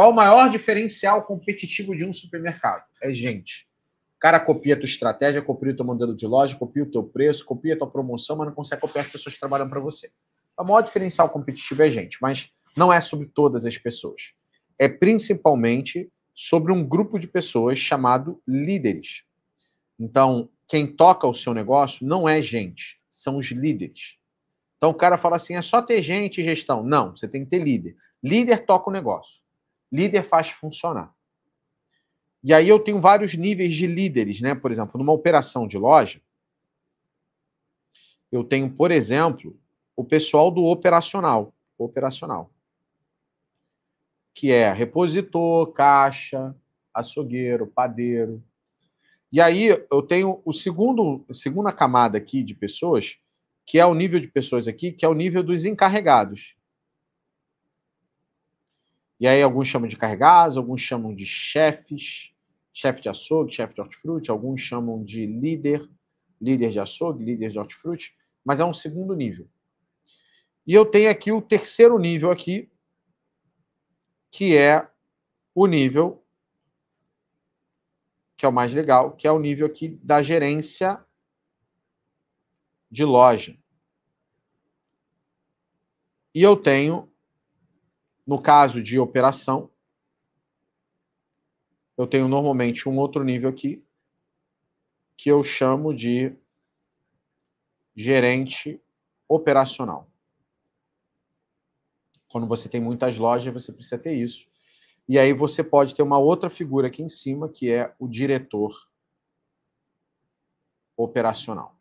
Qual o maior diferencial competitivo de um supermercado? É gente. O cara copia a tua estratégia, copia o teu modelo de loja, copia o teu preço, copia a tua promoção, mas não consegue copiar as pessoas que trabalham para você. O maior diferencial competitivo é gente, mas não é sobre todas as pessoas. É principalmente sobre um grupo de pessoas chamado líderes. Então, quem toca o seu negócio não é gente, são os líderes. Então o cara fala assim: é só ter gente e gestão. Não, você tem que ter líder. Líder toca o negócio. Líder faz funcionar. E aí eu tenho vários níveis de líderes, né? Por exemplo, numa operação de loja, eu tenho, por exemplo, o pessoal do operacional, operacional, que é repositor, caixa, açougueiro, padeiro. E aí eu tenho o segundo, segunda camada aqui de pessoas, que é o nível de pessoas aqui, que é o nível dos encarregados. E aí alguns chamam de carregados, alguns chamam de chefes, chefe de açougue, chefe de hortifruti, alguns chamam de líder, líder de açougue, líder de hortifruti, mas é um segundo nível. E eu tenho aqui o terceiro nível aqui, que é o nível que é o mais legal, que é o nível aqui da gerência de loja. E eu tenho no caso de operação, eu tenho normalmente um outro nível aqui, que eu chamo de gerente operacional. Quando você tem muitas lojas, você precisa ter isso. E aí você pode ter uma outra figura aqui em cima, que é o diretor operacional.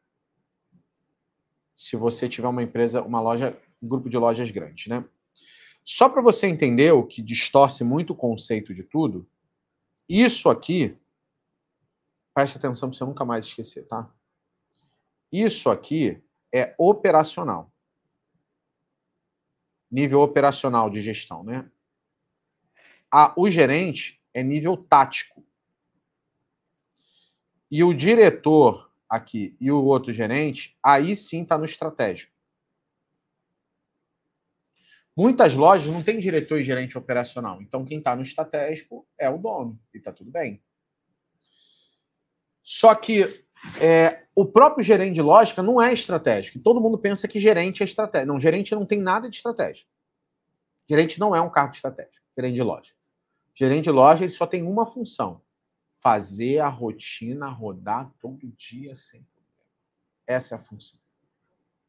Se você tiver uma empresa, uma loja, um grupo de lojas grande, né? Só para você entender o que distorce muito o conceito de tudo, isso aqui, preste atenção para você nunca mais esquecer, tá? Isso aqui é operacional. Nível operacional de gestão, né? A, o gerente é nível tático. E o diretor aqui e o outro gerente, aí sim está no estratégico. Muitas lojas não têm diretor e gerente operacional. Então, quem está no estratégico é o dono. E está tudo bem. Só que é, o próprio gerente de lógica não é estratégico. Todo mundo pensa que gerente é estratégico. Não, gerente não tem nada de estratégico. Gerente não é um cargo estratégico. Gerente de loja. Gerente de loja ele só tem uma função: fazer a rotina rodar todo dia sem problema. Essa é a função.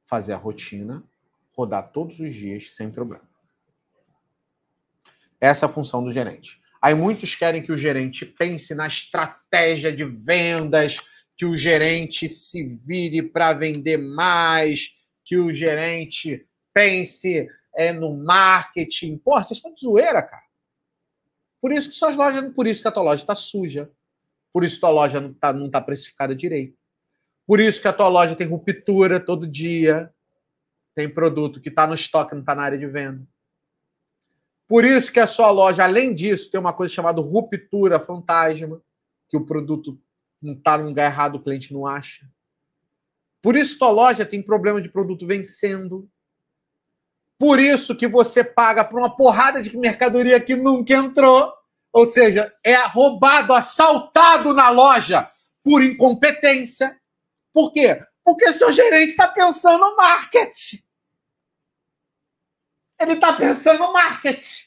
Fazer a rotina rodar todos os dias sem problema. Essa é a função do gerente. Aí muitos querem que o gerente pense na estratégia de vendas, que o gerente se vire para vender mais, que o gerente pense é, no marketing. Porra, vocês estão de zoeira, cara. Por isso que suas lojas, por isso que a tua loja está suja. Por isso que a tua loja não está não tá precificada direito. Por isso que a tua loja tem ruptura todo dia. Tem produto que está no estoque, não está na área de venda. Por isso que a sua loja, além disso, tem uma coisa chamada ruptura fantasma, que o produto não está no lugar errado, o cliente não acha. Por isso tua loja tem problema de produto vencendo. Por isso que você paga por uma porrada de mercadoria que nunca entrou. Ou seja, é roubado, assaltado na loja por incompetência. Por quê? Porque seu gerente está pensando no marketing. Ele está pensando no marketing.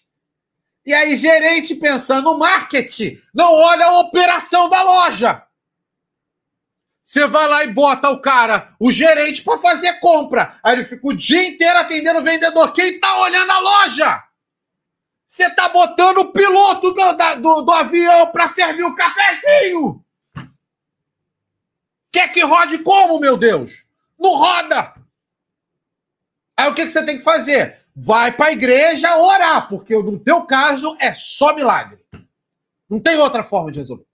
E aí, gerente pensando no marketing, não olha a operação da loja. Você vai lá e bota o cara, o gerente, para fazer compra. Aí ele fica o dia inteiro atendendo o vendedor. Quem tá olhando a loja? Você tá botando o piloto do, da, do, do avião para servir o um cafezinho. Quer que rode como, meu Deus? Não roda! Aí o que, que você tem que fazer? Vai para a igreja orar, porque no teu caso é só milagre. Não tem outra forma de resolver.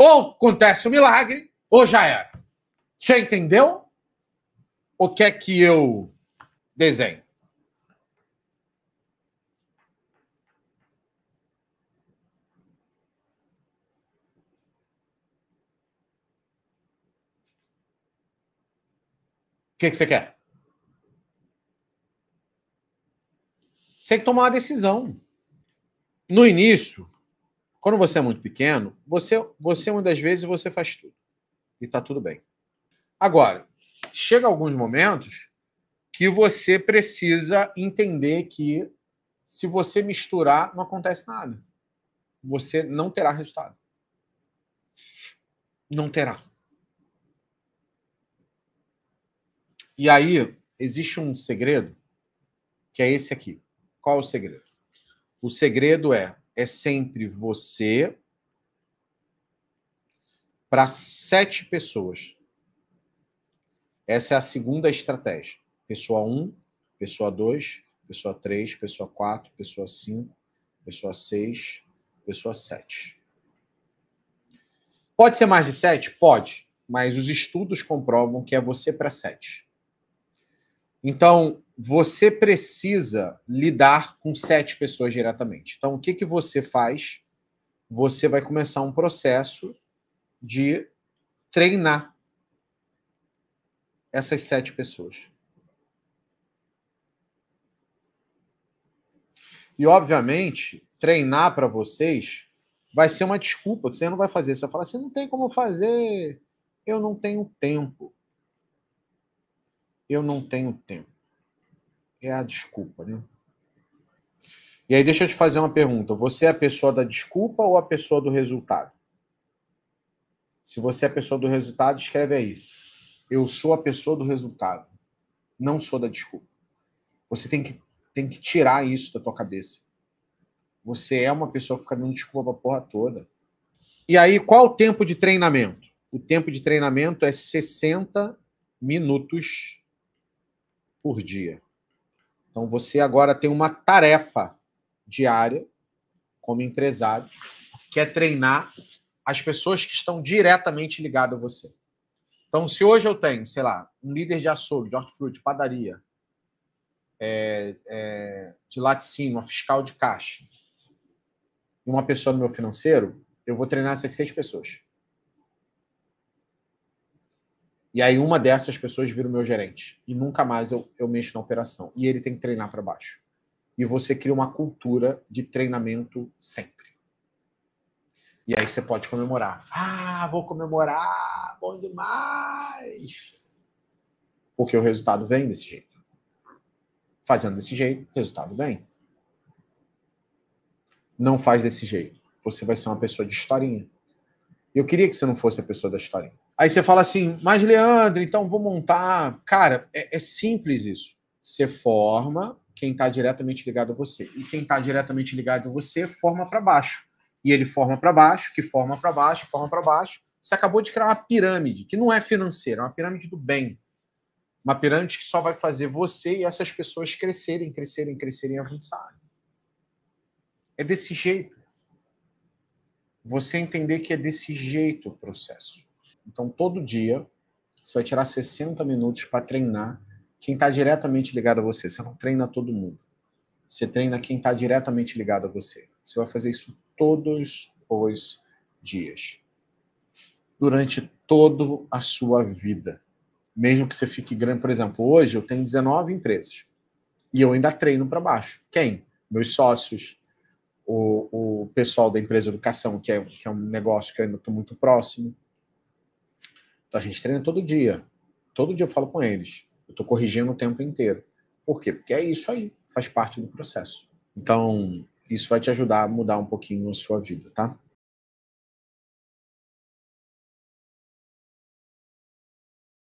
Ou acontece o um milagre, ou já era. Você entendeu? Ou quer que eu desenhe? que, é que você quer? Você tem que tomar uma decisão. No início, quando você é muito pequeno, você, você muitas vezes você faz tudo. E tá tudo bem. Agora, chega alguns momentos que você precisa entender que se você misturar, não acontece nada. Você não terá resultado. Não terá. E aí existe um segredo que é esse aqui. Qual o segredo? O segredo é é sempre você para sete pessoas. Essa é a segunda estratégia. Pessoa 1, um, pessoa 2, pessoa 3, pessoa 4, pessoa 5, pessoa 6, pessoa 7. Pode ser mais de 7? Pode, mas os estudos comprovam que é você para 7. Então, você precisa lidar com sete pessoas diretamente. Então, o que, que você faz? Você vai começar um processo de treinar essas sete pessoas. E, obviamente, treinar para vocês vai ser uma desculpa. Você não vai fazer. Você vai falar assim: não tem como fazer, eu não tenho tempo eu não tenho tempo. É a desculpa, né? E aí deixa eu te fazer uma pergunta. Você é a pessoa da desculpa ou a pessoa do resultado? Se você é a pessoa do resultado, escreve aí. Eu sou a pessoa do resultado. Não sou da desculpa. Você tem que, tem que tirar isso da tua cabeça. Você é uma pessoa que fica dando desculpa pra porra toda. E aí, qual o tempo de treinamento? O tempo de treinamento é 60 minutos por dia. Então você agora tem uma tarefa diária como empresário, que é treinar as pessoas que estão diretamente ligadas a você. Então, se hoje eu tenho, sei lá, um líder de açougue, de hortifruti, padaria, é, é, de laticínio, uma fiscal de caixa, e uma pessoa no meu financeiro, eu vou treinar essas seis pessoas. E aí uma dessas pessoas vira o meu gerente. E nunca mais eu, eu mexo na operação. E ele tem que treinar para baixo. E você cria uma cultura de treinamento sempre. E aí você pode comemorar. Ah, vou comemorar! Bom demais! Porque o resultado vem desse jeito. Fazendo desse jeito, o resultado vem. Não faz desse jeito. Você vai ser uma pessoa de historinha eu queria que você não fosse a pessoa da historinha. Aí você fala assim, mas Leandro, então vou montar. Cara, é, é simples isso. Você forma quem está diretamente ligado a você. E quem está diretamente ligado a você forma para baixo. E ele forma para baixo, que forma para baixo, forma para baixo. Você acabou de criar uma pirâmide, que não é financeira, é uma pirâmide do bem. Uma pirâmide que só vai fazer você e essas pessoas crescerem, crescerem, crescerem e avançarem. É desse jeito você entender que é desse jeito o processo. Então, todo dia, você vai tirar 60 minutos para treinar quem está diretamente ligado a você. Você não treina todo mundo. Você treina quem está diretamente ligado a você. Você vai fazer isso todos os dias. Durante toda a sua vida. Mesmo que você fique grande. Por exemplo, hoje eu tenho 19 empresas. E eu ainda treino para baixo. Quem? Meus sócios, o, o pessoal da empresa educação, que é, que é um negócio que eu ainda estou muito próximo. Então a gente treina todo dia. Todo dia eu falo com eles. Eu estou corrigindo o tempo inteiro. Por quê? Porque é isso aí, faz parte do processo. Então, isso vai te ajudar a mudar um pouquinho a sua vida, tá?